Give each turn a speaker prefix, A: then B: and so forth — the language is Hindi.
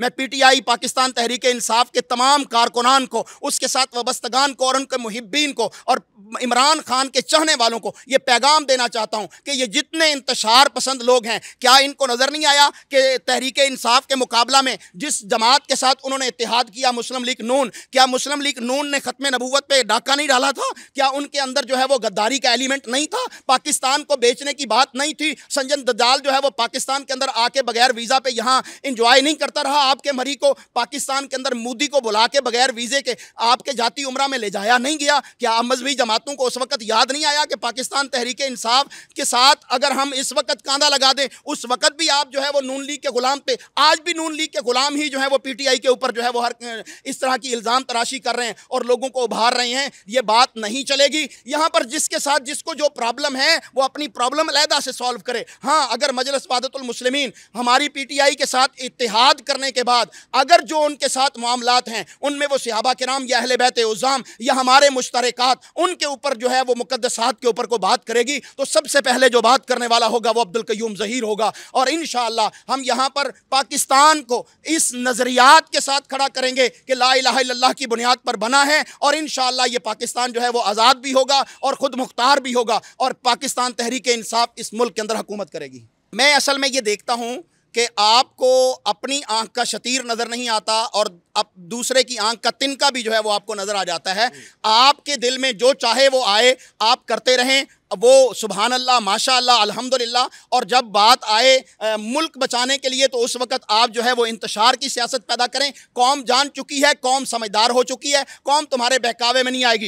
A: मैं पीटीआई पाकिस्तान तहरीक इंसाफ के तमाम कारकुनान को उसके साथ वबस्तगान को और उनके मुहिबीन को और इमरान खान के चाहने वालों को ये पैगाम देना चाहता हूँ कि ये जितने इंतशार पसंद लोग हैं क्या इनको नज़र नहीं आया कि तहरीक इंसाफ के मुकाबला में जिस जमात के साथ उन्होंने इतिहाद किया मुस्लिम लीग नून क्या मुस्लिम लीग नून ने ख़त्म नबूत पर डाका नहीं डाला था क्या उनके अंदर जो है वो गद्दारी का एलिमेंट नहीं था पाकिस्तान को बेचने की बात नहीं थी संजन ददाल जो है वो पाकिस्तान के अंदर आके बगैर वीज़ा पे यहाँ इंजॉय नहीं करता रहा आपके मरी को पाकिस्तान के अंदर मोदी को बुला के बगैर वीज़े के आपके जाती उम्र में ले जाया नहीं गया क्या मजहबी जमात बातों को उस वक़्त याद नहीं आया कि पाकिस्तान तहरीक इंसाफ के साथ अगर हम इस वक्त कांधा लगा दें उस वक़्त भी आप जो है वो नून लीग के ग़ुलाम पे आज भी नून लीग के ग़ुलाम ही जो है वो पीटीआई के ऊपर जो है वो हर इस तरह की इल्ज़ाम तराशी कर रहे हैं और लोगों को उभार रहे हैं ये बात नहीं चलेगी यहाँ पर जिसके साथ जिसको जो प्रॉब्लम है वो अपनी प्रॉब्लम अलहदा से सॉल्व करे हाँ अगर मजलस वादतुलमसलमिन हमारी पी टी आई के साथ इतिहाद करने के बाद अगर जो उनके साथ मामला हैं उनमें वो सिहाबा के नाम या अहल बैत उज़ाम या हमारे मुश्तरक उनके के ऊपर जो है वो मुकदसात के ऊपर को बात करेगी तो सबसे पहले जो बात करने वाला होगा वो अब्दुल क्यूम ज़हीर होगा और इन हम यहाँ पर पाकिस्तान को इस नज़रियात के साथ खड़ा करेंगे कि ला की बुनियाद पर बना है और इन ये पाकिस्तान जो है वो आज़ाद भी होगा और ख़ुद मुख्तार भी होगा और पाकिस्तान तहरीक इंसाफ इस मुल्क के अंदर हुकूमत करेगी मैं असल में ये देखता हूँ कि आपको अपनी आंख का शतीर नज़र नहीं आता और अब दूसरे की आंख का तिनका भी जो है वो आपको नज़र आ जाता है आपके दिल में जो चाहे वो आए आप करते रहें वो सुबहान अल्लाह माशा अलहमदिल्ला और जब बात आए आ, मुल्क बचाने के लिए तो उस वक्त आप जो है वो इंतशार की सियासत पैदा करें कौम जान चुकी है कौम समझदार हो चुकी है कौम तुम्हारे बहकावे में नहीं आएगी